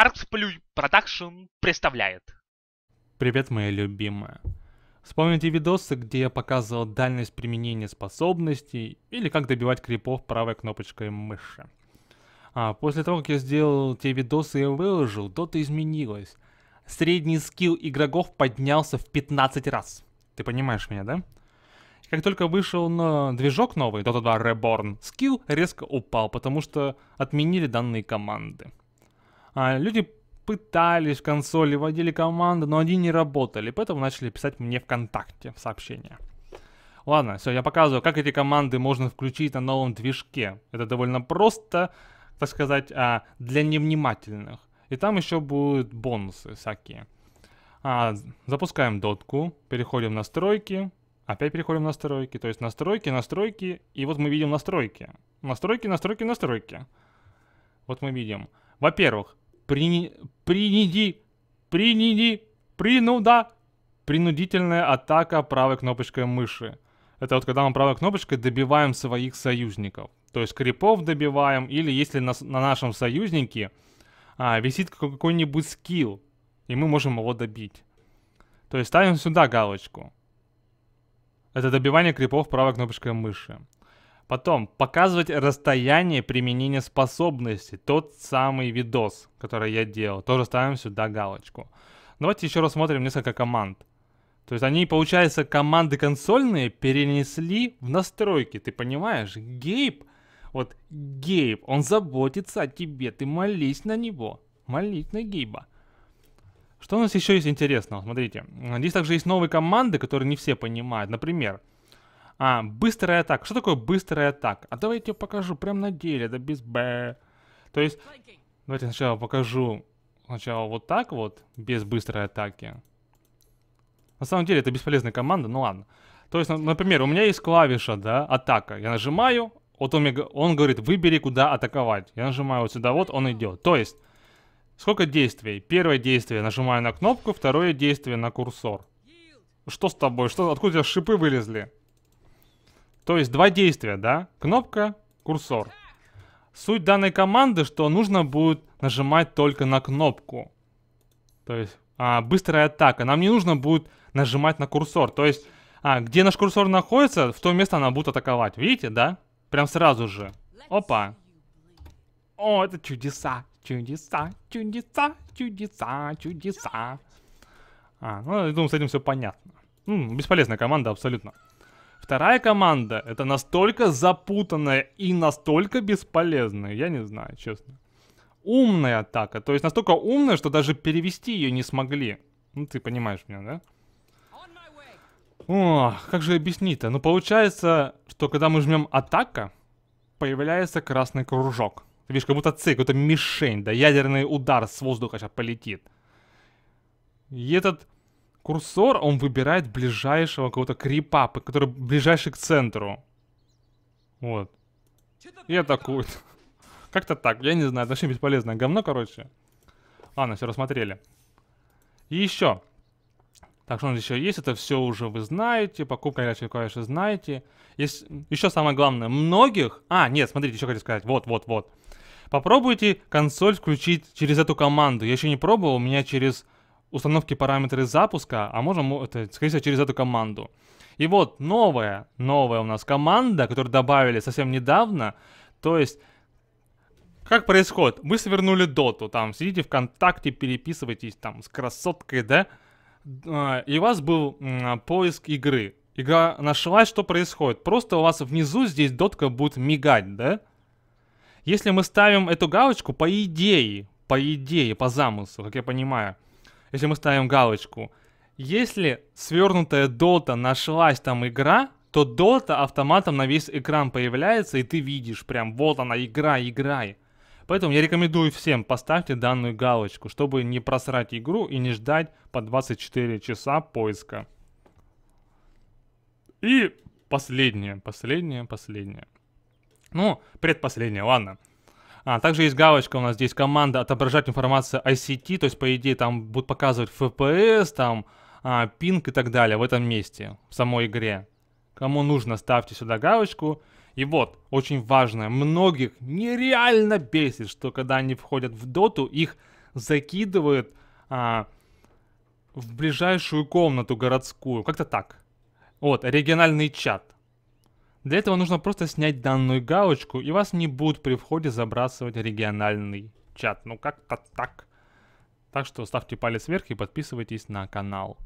Arts Production представляет. Привет, мои любимые. Вспомните видосы, где я показывал дальность применения способностей или как добивать крипов правой кнопочкой мыши. А после того, как я сделал те видосы и выложил, дота изменилась. Средний скилл игроков поднялся в 15 раз. Ты понимаешь меня, да? Как только вышел на движок новый, Dota 2 Reborn, скилл резко упал, потому что отменили данные команды. А, люди пытались в консоли, вводили команды, но они не работали, поэтому начали писать мне ВКонтакте в сообщения. Ладно, все, я показываю, как эти команды можно включить на новом движке. Это довольно просто, так сказать, а, для невнимательных. И там еще будут бонусы всякие. А, запускаем дотку, переходим в настройки, опять переходим в настройки, то есть настройки, настройки, и вот мы видим настройки. Настройки, настройки, настройки. Вот мы видим. Во-первых, при, приниди, приниди, принуда, принудительная атака правой кнопочкой мыши. Это вот когда мы правой кнопочкой добиваем своих союзников. То есть крипов добиваем, или если на, на нашем союзнике а, висит какой-нибудь скилл, и мы можем его добить. То есть ставим сюда галочку. Это добивание крипов правой кнопочкой мыши. Потом, показывать расстояние применения способности. Тот самый видос, который я делал. Тоже ставим сюда галочку. Давайте еще рассмотрим несколько команд. То есть они, получается, команды консольные перенесли в настройки. Ты понимаешь? Гейб, вот Гейб, он заботится о тебе. Ты молись на него. Молись на Гейба. Что у нас еще есть интересного? Смотрите, здесь также есть новые команды, которые не все понимают. Например, а, быстрая атака. Что такое быстрая атака? А давайте я тебе покажу прям на деле, да без б. То есть, давайте сначала покажу сначала вот так вот, без быстрой атаки. На самом деле это бесполезная команда, ну ладно. То есть, например, у меня есть клавиша, да, атака. Я нажимаю, вот он, мне, он говорит, выбери, куда атаковать. Я нажимаю вот сюда, вот он идет. То есть, сколько действий? Первое действие нажимаю на кнопку, второе действие на курсор. Что с тобой? Что, откуда у тебя шипы вылезли? То есть два действия, да? Кнопка, курсор. Суть данной команды, что нужно будет нажимать только на кнопку. То есть а, быстрая атака. Нам не нужно будет нажимать на курсор. То есть, а, где наш курсор находится, в то место она будет атаковать. Видите, да? Прям сразу же. Опа. О, это чудеса, чудеса, чудеса, чудеса, чудеса. А, ну, я думаю, с этим все понятно. М, бесполезная команда абсолютно. Вторая команда это настолько запутанная и настолько бесполезная, я не знаю, честно. Умная атака, то есть настолько умная, что даже перевести ее не смогли. Ну ты понимаешь меня, да? О, как же объяснить-то? Ну получается, что когда мы жмем атака, появляется красный кружок. Ты видишь, как будто цик, какая-то мишень, да, ядерный удар с воздуха сейчас полетит. И этот курсор, он выбирает ближайшего какого-то крипа, который ближайший к центру. Вот. И атакует. Как-то так, я не знаю, это вообще бесполезное говно, короче. Ладно, все рассмотрели. И еще. Так, что у нас еще есть, это все уже вы знаете, покупка горячего клавиши знаете. Есть еще самое главное, многих... А, нет, смотрите, еще хочу сказать, вот, вот, вот. Попробуйте консоль включить через эту команду. Я еще не пробовал, у меня через установки параметры запуска, а можем это, скорее всего, через эту команду. И вот новая, новая у нас команда, которую добавили совсем недавно. То есть, как происходит? Мы свернули доту, там, сидите ВКонтакте, переписывайтесь там с красоткой, да? А, и у вас был а, поиск игры. Игра нашлась, что происходит? Просто у вас внизу здесь дотка будет мигать, да? Если мы ставим эту галочку, по идее, по идее, по замыслу, как я понимаю, если мы ставим галочку, если свернутая дота нашлась там игра, то дота автоматом на весь экран появляется, и ты видишь прям, вот она, игра, играй. Поэтому я рекомендую всем, поставьте данную галочку, чтобы не просрать игру и не ждать по 24 часа поиска. И последнее, последнее, последнее. Ну, предпоследнее, ладно. А, также есть галочка у нас здесь, команда отображать информацию ICT, то есть, по идее, там будут показывать FPS, там, а, пинг и так далее в этом месте, в самой игре. Кому нужно, ставьте сюда галочку. И вот, очень важное, многих нереально бесит, что когда они входят в доту, их закидывают а, в ближайшую комнату городскую, как-то так. Вот, региональный чат. Для этого нужно просто снять данную галочку, и вас не будут при входе забрасывать региональный чат. Ну как-то так. Так что ставьте палец вверх и подписывайтесь на канал.